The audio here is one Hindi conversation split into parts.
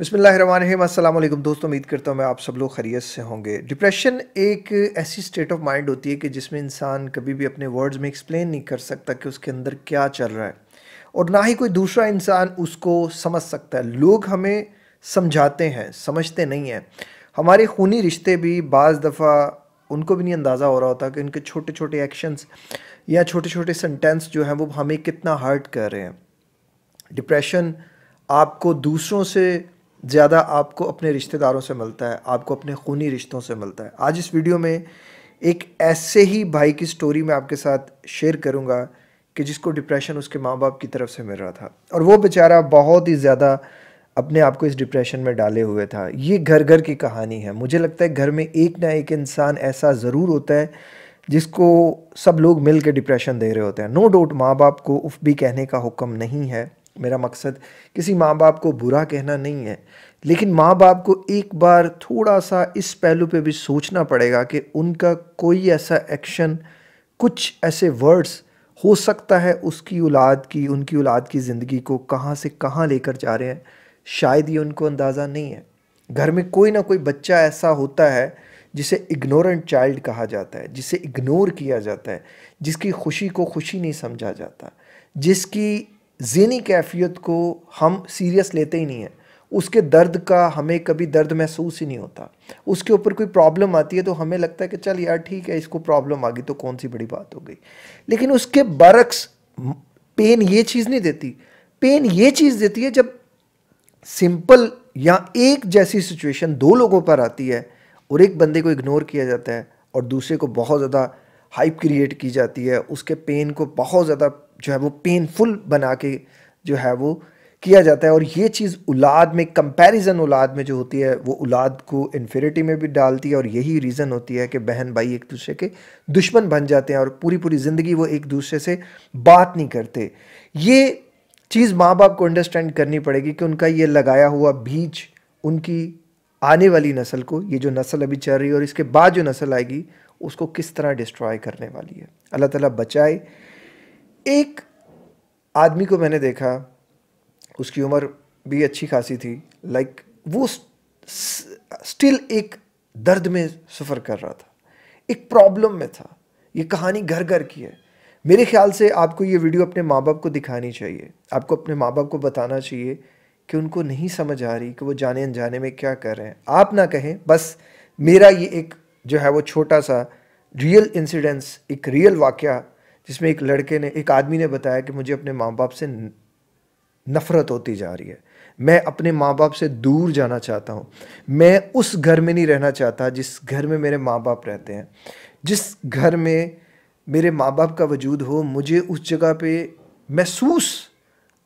बसमीम अल्लाम दोस्तों उम्मीद करता हूँ मैं आप सब लोग खरीत से होंगे डिप्रेशन एक ऐसी स्टेट ऑफ माइंड होती है कि जिसमें इंसान कभी भी अपने वर्ड्स में एक्सप्लेन नहीं कर सकता कि उसके अंदर क्या चल रहा है और ना ही कोई दूसरा इंसान उसको समझ सकता है लोग हमें समझाते हैं समझते नहीं हैं हमारे खूनी रिश्ते भी बज़ दफ़ा उनको भी नहीं अंदाज़ा हो रहा होता कि उनके छोटे छोटे एक्शंस या छोटे छोटे सेंटेंस जो हैं वो हमें कितना हर्ट कर रहे हैं डिप्रेशन आपको दूसरों से ज़्यादा आपको अपने रिश्तेदारों से मिलता है आपको अपने खूनी रिश्तों से मिलता है आज इस वीडियो में एक ऐसे ही भाई की स्टोरी मैं आपके साथ शेयर करूँगा कि जिसको डिप्रेशन उसके माँ बाप की तरफ से मिल रहा था और वो बेचारा बहुत ही ज़्यादा अपने आप को इस डिप्रेशन में डाले हुए था ये घर घर की कहानी है मुझे लगता है घर में एक ना एक इंसान ऐसा ज़रूर होता है जिसको सब लोग मिल के डिप्रेशन दे रहे होते हैं नो डाउट माँ बाप को उफ भी कहने का हुक्म नहीं है मेरा मकसद किसी माँ बाप को बुरा कहना नहीं है लेकिन माँ बाप को एक बार थोड़ा सा इस पहलू पे भी सोचना पड़ेगा कि उनका कोई ऐसा एक्शन कुछ ऐसे वर्ड्स हो सकता है उसकी औलाद की उनकी औलाद की ज़िंदगी को कहाँ से कहाँ लेकर जा रहे हैं शायद ये उनको अंदाज़ा नहीं है घर में कोई ना कोई बच्चा ऐसा होता है जिसे इग्नोरेंट चाइल्ड कहा जाता है जिसे इग्नोर किया जाता है जिसकी खुशी को खुशी नहीं समझा जाता जिसकी जहनी कैफियत को हम सीरियस लेते ही नहीं हैं उसके दर्द का हमें कभी दर्द महसूस ही नहीं होता उसके ऊपर कोई प्रॉब्लम आती है तो हमें लगता है कि चल यार ठीक है इसको प्रॉब्लम आ गई तो कौन सी बड़ी बात हो गई लेकिन उसके बरक्स पेन ये चीज़ नहीं देती पेन ये चीज़ देती है जब सिंपल या एक जैसी सिचुएशन दो लोगों पर आती है और एक बंदे को इग्नोर किया जाता है और दूसरे को बहुत ज़्यादा हाइप क्रिएट की जाती है उसके पेन को बहुत ज़्यादा जो है वो पेनफुल बना के जो है वो किया जाता है और ये चीज़ औलाद में कंपैरिजन औलाद में जो होती है वो औलाद को इन्फेरिटी में भी डालती है और यही रीज़न होती है कि बहन भाई एक दूसरे के दुश्मन बन जाते हैं और पूरी पूरी ज़िंदगी वो एक दूसरे से बात नहीं करते ये चीज़ माँ बाप को अंडरस्टैंड करनी पड़ेगी कि उनका ये लगाया हुआ बीज उनकी आने वाली नस्ल को ये जो नस्ल अभी चल रही है और इसके बाद जो नस्ल आएगी उसको किस तरह डिस्ट्रॉय करने वाली है अल्लाह ताली बचाए एक आदमी को मैंने देखा उसकी उम्र भी अच्छी खासी थी लाइक like, वो स्टिल एक दर्द में सफ़र कर रहा था एक प्रॉब्लम में था ये कहानी घर घर की है मेरे ख्याल से आपको ये वीडियो अपने माँ बाप को दिखानी चाहिए आपको अपने माँ बाप को बताना चाहिए कि उनको नहीं समझ आ रही कि वो जाने अनजाने में क्या कर रहे हैं आप ना कहें बस मेरा ये एक जो है वो छोटा सा रियल इंसिडेंस एक रियल वाक़ जिसमें एक लड़के ने एक आदमी ने बताया कि मुझे अपने माँ बाप से नफ़रत होती जा रही है मैं अपने माँ बाप से दूर जाना चाहता हूँ मैं उस घर में नहीं रहना चाहता जिस घर में मेरे माँ बाप रहते हैं जिस घर में मेरे माँ बाप का वजूद हो मुझे उस जगह पे महसूस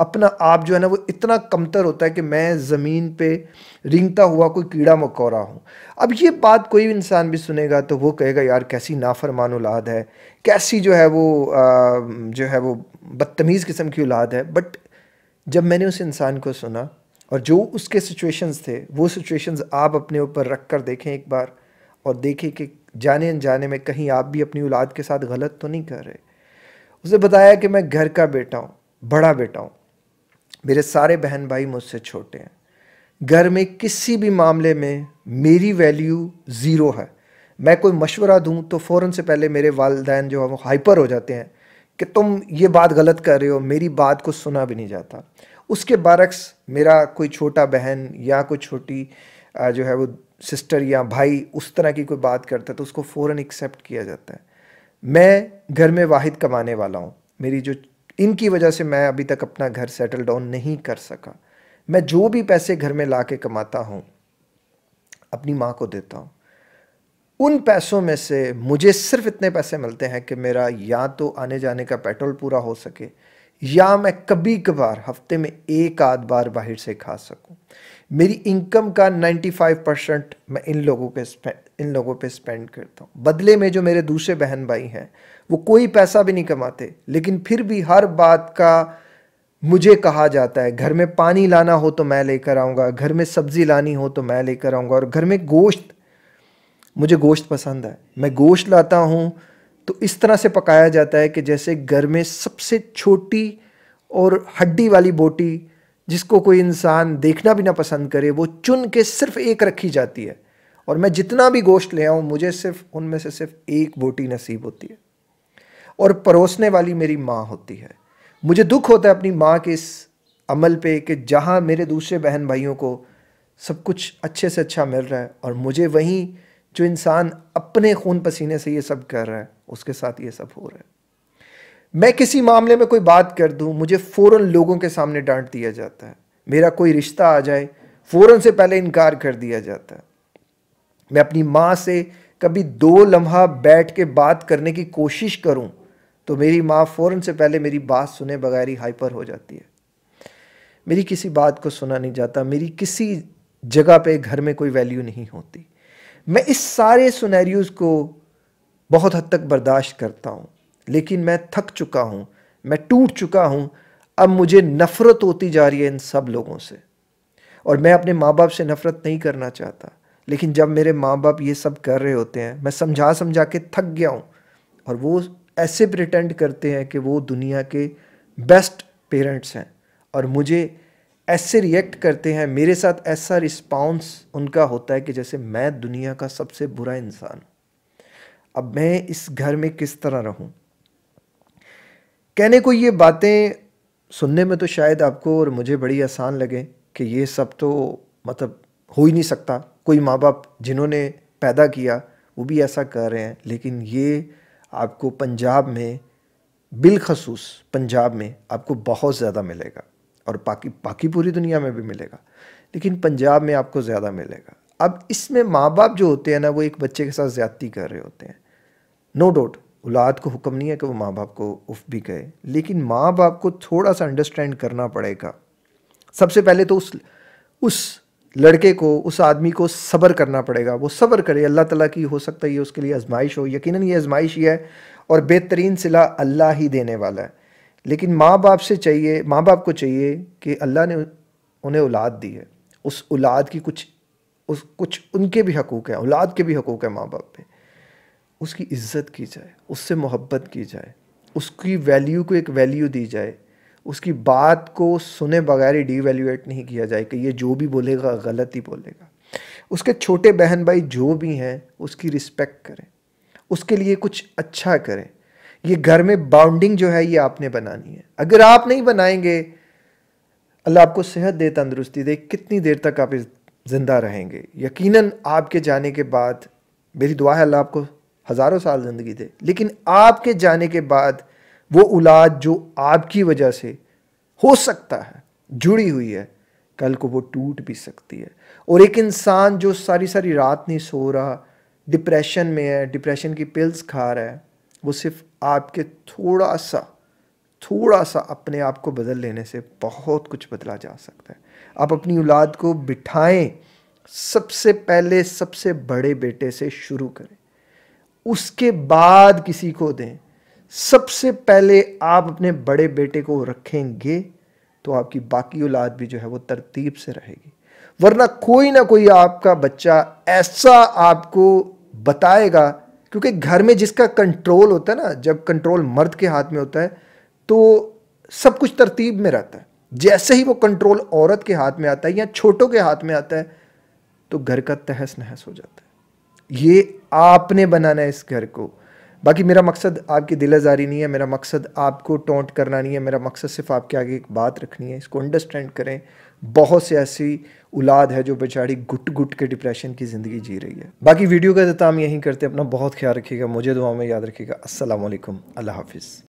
अपना आप जो है ना वो इतना कमतर होता है कि मैं ज़मीन पे रिंगता हुआ कोई कीड़ा मकोड़ा हूँ अब ये बात कोई इंसान भी सुनेगा तो वो कहेगा यार कैसी नाफरमान औलाद है कैसी जो है वो आ, जो है वो बदतमीज़ किस्म की औलाद है बट जब मैंने उस इंसान को सुना और जो उसके सिचुएशंस थे वो सिचुएशंस आप अपने ऊपर रख कर देखें एक बार और देखें कि जाने अनजाने में कहीं आप भी अपनी औलाद के साथ गलत तो नहीं कर रहे उसे बताया कि मैं घर का बेटा हूँ बड़ा बेटा हूँ मेरे सारे बहन भाई मुझसे छोटे हैं घर में किसी भी मामले में मेरी वैल्यू ज़ीरो है मैं कोई मशवरा दूँ तो फ़ौर से पहले मेरे वालदेन जो है वो हाइपर हो जाते हैं कि तुम ये बात गलत कर रहे हो मेरी बात को सुना भी नहीं जाता उसके बरक्स मेरा कोई छोटा बहन या कोई छोटी जो है वो सिस्टर या भाई उस तरह की कोई बात करता है तो उसको फ़ौर एक्सेप्ट किया जाता है मैं घर में वाहिद कमाने वाला हूँ मेरी जो इनकी वजह से मैं अभी तक अपना घर सेटल डाउन नहीं कर सका मैं जो भी पैसे घर में ला के कमाता हूँ अपनी माँ को देता हूँ उन पैसों में से मुझे सिर्फ इतने पैसे मिलते हैं कि मेरा या तो आने जाने का पेट्रोल पूरा हो सके या मैं कभी कभार हफ्ते में एक आध बार बाहर से खा सकूं मेरी इनकम का 95 परसेंट मैं इन लोगों के इन लोगों पे स्पेंड करता हूँ बदले में जो मेरे दूसरे बहन भाई हैं वो कोई पैसा भी नहीं कमाते लेकिन फिर भी हर बात का मुझे कहा जाता है घर में पानी लाना हो तो मैं लेकर आऊँगा घर में सब्ज़ी लानी हो तो मैं लेकर आऊँगा और घर में गोश्त मुझे गोश्त पसंद है मैं गोश्त लाता हूँ तो इस तरह से पकाया जाता है कि जैसे घर में सबसे छोटी और हड्डी वाली बोटी जिसको कोई इंसान देखना भी ना पसंद करे वो चुन के सिर्फ एक रखी जाती है और मैं जितना भी गोश्त ले आऊँ मुझे सिर्फ उनमें से सिर्फ एक बोटी नसीब होती है और परोसने वाली मेरी माँ होती है मुझे दुख होता है अपनी माँ के इस अमल पे कि जहाँ मेरे दूसरे बहन भाइयों को सब कुछ अच्छे से अच्छा मिल रहा है और मुझे वहीं जो इंसान अपने खून पसीने से ये सब कर रहा है उसके साथ ये सब हो रहा है मैं किसी मामले में कोई बात कर दूँ मुझे फ़ौर लोगों के सामने डांट दिया जाता है मेरा कोई रिश्ता आ जाए फ़ौर से पहले इनकार कर दिया जाता है मैं अपनी माँ से कभी दो लम्हा बैठ के बात करने की कोशिश करूँ तो मेरी माँ फ़ौर से पहले मेरी बात सुने बगैर ही हाइपर हो जाती है मेरी किसी बात को सुना नहीं जाता मेरी किसी जगह पे घर में कोई वैल्यू नहीं होती मैं इस सारे सुनैरियोज़ को बहुत हद तक बर्दाश्त करता हूँ लेकिन मैं थक चुका हूँ मैं टूट चुका हूँ अब मुझे नफ़रत होती जा रही है इन सब लोगों से और मैं अपने माँ बाप से नफ़रत नहीं करना चाहता लेकिन जब मेरे माँ बाप ये सब कर रहे होते हैं मैं समझा समझा के थक गया हूँ और वो ऐसे प्रिटेंड करते हैं कि वो दुनिया के बेस्ट पेरेंट्स हैं और मुझे ऐसे रिएक्ट करते हैं मेरे साथ ऐसा रिस्पांस उनका होता है कि जैसे मैं दुनिया का सबसे बुरा इंसान अब मैं इस घर में किस तरह रहूं कहने को ये बातें सुनने में तो शायद आपको और मुझे बड़ी आसान लगे कि ये सब तो मतलब हो ही नहीं सकता कोई माँ बाप जिन्होंने पैदा किया वो भी ऐसा कर रहे हैं लेकिन ये आपको पंजाब में बिलखसूस पंजाब में आपको बहुत ज़्यादा मिलेगा और बाकी बाकी पूरी दुनिया में भी मिलेगा लेकिन पंजाब में आपको ज़्यादा मिलेगा अब इसमें माँ बाप जो होते हैं ना वो एक बच्चे के साथ ज़्यादती कर रहे होते हैं नो डाउट औलाद को हुक्म नहीं है कि वो माँ बाप को उफ भी कहे लेकिन माँ बाप को थोड़ा सा अंडरस्टैंड करना पड़ेगा सबसे पहले तो उस उस लड़के को उस आदमी को सब्र करना पड़ेगा वो सब्र करे अल्लाह ताला की हो सकता है ये उसके लिए आजमाइश हो यकीनन ये आजमाइश ही है और बेहतरीन सिला अल्लाह ही देने वाला है लेकिन माँ बाप से चाहिए माँ बाप को चाहिए कि अल्लाह ने उन्हें औलाद दी है उस औलाद की कुछ उस कुछ उनके भी हकूक़ हैं औलाद के भी हकूक़ हैं माँ बाप पे उसकी इज़्ज़त की जाए उससे मोहब्बत की जाए उसकी वैल्यू को एक वैल्यू दी जाए उसकी बात को सुने बगैर ही डीवैल्यूएट नहीं किया जाए कि ये जो भी बोलेगा गलत ही बोलेगा उसके छोटे बहन भाई जो भी हैं उसकी रिस्पेक्ट करें उसके लिए कुछ अच्छा करें ये घर में बाउंडिंग जो है ये आपने बनानी है अगर आप नहीं बनाएंगे अल्लाह आपको सेहत दे तंदुरुस्ती दे कितनी देर तक आप ज़िंदा रहेंगे यकीनन आपके जाने के बाद मेरी दुआ है अल्लाह आपको हज़ारों साल ज़िंदगी दे लेकिन आपके जाने के बाद वो औलाद जो आपकी वजह से हो सकता है जुड़ी हुई है कल को वो टूट भी सकती है और एक इंसान जो सारी सारी रात नहीं सो रहा डिप्रेशन में है डिप्रेशन की पिल्स खा रहा है वो सिर्फ आपके थोड़ा सा थोड़ा सा अपने आप को बदल लेने से बहुत कुछ बदला जा सकता है आप अपनी औलाद को बिठाएं सबसे पहले सबसे बड़े बेटे से शुरू करें उसके बाद किसी को दें सबसे पहले आप अपने बड़े बेटे को रखेंगे तो आपकी बाकी औलाद भी जो है वो तरतीब से रहेगी वरना कोई ना कोई आपका बच्चा ऐसा आपको बताएगा क्योंकि घर में जिसका कंट्रोल होता है ना जब कंट्रोल मर्द के हाथ में होता है तो सब कुछ तरतीब में रहता है जैसे ही वो कंट्रोल औरत के हाथ में आता है या छोटों के हाथ में आता है तो घर का तहस नहस हो जाता है ये आपने बनाना है इस घर को बाकी मेरा मकसद आपकी दिल आजारी नहीं है मेरा मकसद आपको टोंट करना नहीं है मेरा मकसद सिर्फ आपके आगे एक बात रखनी है इसको अंडरस्टैंड करें बहुत से ऐसी औलाद है जो बेचारी घुट घुट के डिप्रेशन की ज़िंदगी जी रही है बाकी वीडियो का अहतमाम यहीं करते अपना बहुत ख्याल रखिएगा मुझे दुआ में याद रखिएगा असलम अल्लाह हाफिज़